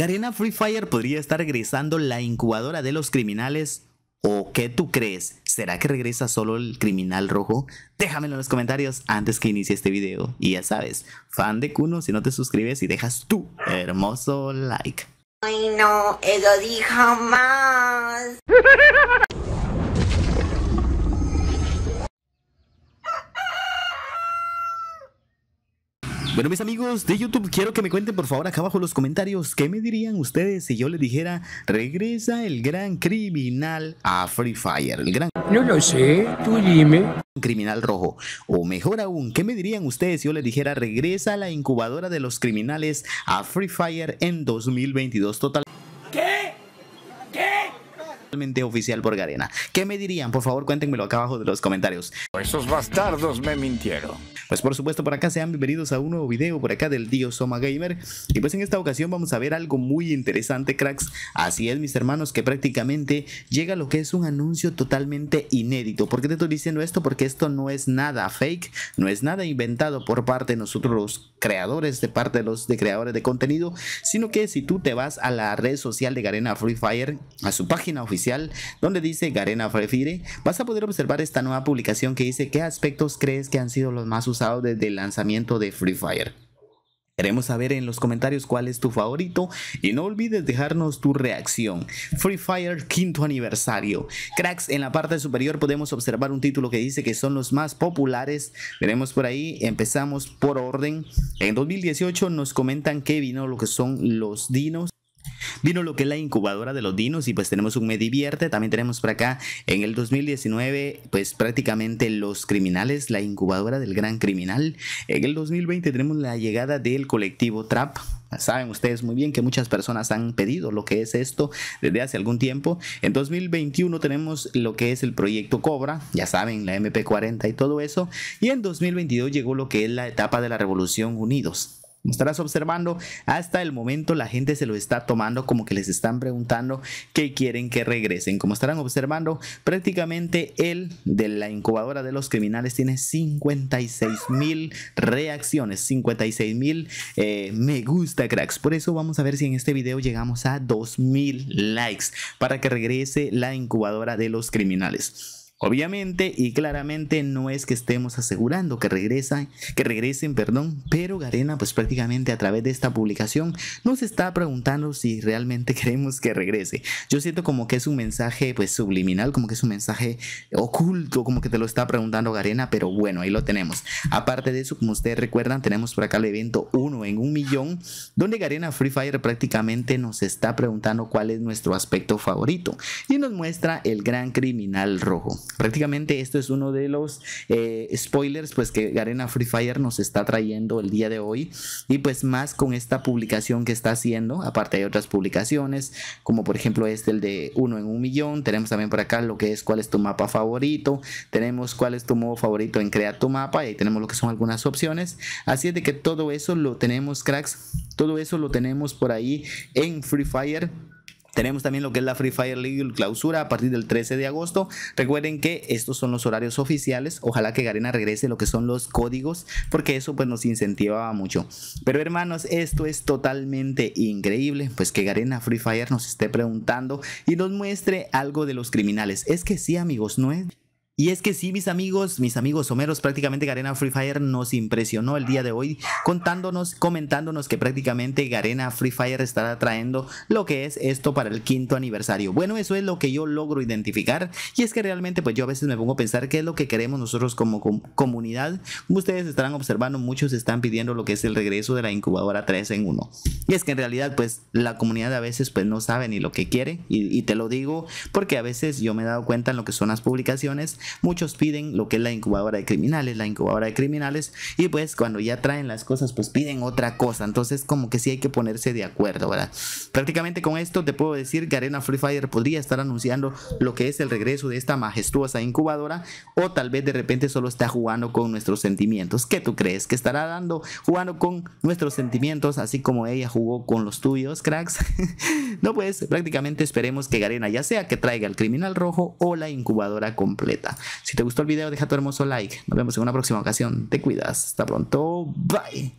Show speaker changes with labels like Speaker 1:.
Speaker 1: ¿Garena Free Fire podría estar regresando la incubadora de los criminales? ¿O qué tú crees? ¿Será que regresa solo el criminal rojo? Déjamelo en los comentarios antes que inicie este video. Y ya sabes, fan de Kuno, si no te suscribes y dejas tu hermoso like. Ay no, eso dijo más. Bueno, mis amigos de YouTube, quiero que me cuenten por favor acá abajo en los comentarios qué me dirían ustedes si yo les dijera regresa el gran criminal a Free Fire. El gran... No lo sé, tú dime. Criminal rojo. O mejor aún, ¿qué me dirían ustedes si yo les dijera regresa la incubadora de los criminales a Free Fire en 2022 total? oficial por Garena. ¿Qué me dirían? Por favor, cuéntenmelo acá abajo de los comentarios. Esos bastardos me mintieron. Pues por supuesto, por acá sean bienvenidos a un nuevo video por acá del Dios Soma Gamer. Y pues en esta ocasión vamos a ver algo muy interesante, cracks. Así es, mis hermanos, que prácticamente llega lo que es un anuncio totalmente inédito. ¿Por qué te estoy diciendo esto? Porque esto no es nada fake, no es nada inventado por parte de nosotros creadores de parte de los de creadores de contenido, sino que si tú te vas a la red social de Garena Free Fire, a su página oficial donde dice Garena Free Fire, vas a poder observar esta nueva publicación que dice qué aspectos crees que han sido los más usados desde el lanzamiento de Free Fire. Queremos saber en los comentarios cuál es tu favorito y no olvides dejarnos tu reacción. Free Fire quinto aniversario. Cracks, en la parte superior podemos observar un título que dice que son los más populares. Veremos por ahí, empezamos por orden. En 2018 nos comentan que vino lo que son los dinos. Vino lo que es la incubadora de los dinos y pues tenemos un Me Divierte. También tenemos por acá en el 2019 pues prácticamente los criminales, la incubadora del gran criminal. En el 2020 tenemos la llegada del colectivo Trap. Saben ustedes muy bien que muchas personas han pedido lo que es esto desde hace algún tiempo. En 2021 tenemos lo que es el proyecto Cobra, ya saben, la MP40 y todo eso. Y en 2022 llegó lo que es la etapa de la Revolución Unidos. Como estarás observando, hasta el momento la gente se lo está tomando como que les están preguntando qué quieren que regresen. Como estarán observando, prácticamente el de la incubadora de los criminales tiene 56 mil reacciones, 56 mil eh, me gusta, cracks. Por eso vamos a ver si en este video llegamos a 2 mil likes para que regrese la incubadora de los criminales. Obviamente y claramente no es que estemos asegurando que que regresen, perdón, pero Garena pues prácticamente a través de esta publicación nos está preguntando si realmente queremos que regrese. Yo siento como que es un mensaje pues subliminal, como que es un mensaje oculto, como que te lo está preguntando Garena, pero bueno, ahí lo tenemos. Aparte de eso, como ustedes recuerdan, tenemos por acá el evento 1 en un millón, donde Garena Free Fire prácticamente nos está preguntando cuál es nuestro aspecto favorito y nos muestra el gran criminal rojo prácticamente esto es uno de los eh, spoilers pues que Garena Free Fire nos está trayendo el día de hoy y pues más con esta publicación que está haciendo aparte de otras publicaciones como por ejemplo este el de uno en un millón tenemos también por acá lo que es cuál es tu mapa favorito tenemos cuál es tu modo favorito en crear tu mapa y ahí tenemos lo que son algunas opciones así es de que todo eso lo tenemos cracks todo eso lo tenemos por ahí en Free Fire tenemos también lo que es la Free Fire League clausura a partir del 13 de agosto. Recuerden que estos son los horarios oficiales. Ojalá que Garena regrese lo que son los códigos porque eso pues nos incentivaba mucho. Pero hermanos, esto es totalmente increíble. Pues que Garena Free Fire nos esté preguntando y nos muestre algo de los criminales. Es que sí amigos, no es... Y es que sí, mis amigos, mis amigos homeros, prácticamente Garena Free Fire nos impresionó el día de hoy contándonos, comentándonos que prácticamente Garena Free Fire estará trayendo lo que es esto para el quinto aniversario. Bueno, eso es lo que yo logro identificar y es que realmente pues yo a veces me pongo a pensar qué es lo que queremos nosotros como comunidad. Ustedes estarán observando, muchos están pidiendo lo que es el regreso de la incubadora 3 en 1. Y es que en realidad pues la comunidad a veces pues no sabe ni lo que quiere y, y te lo digo porque a veces yo me he dado cuenta en lo que son las publicaciones Muchos piden lo que es la incubadora de criminales, la incubadora de criminales, y pues cuando ya traen las cosas, pues piden otra cosa. Entonces, como que sí hay que ponerse de acuerdo, ¿verdad? Prácticamente con esto te puedo decir que Arena Free Fire podría estar anunciando lo que es el regreso de esta majestuosa incubadora, o tal vez de repente solo está jugando con nuestros sentimientos. ¿Qué tú crees? Que estará dando, jugando con nuestros sentimientos, así como ella jugó con los tuyos, cracks. no, pues prácticamente esperemos que Garena ya sea que traiga el criminal rojo o la incubadora completa. Si te gustó el video, deja tu hermoso like. Nos vemos en una próxima ocasión. Te cuidas. Hasta pronto. Bye.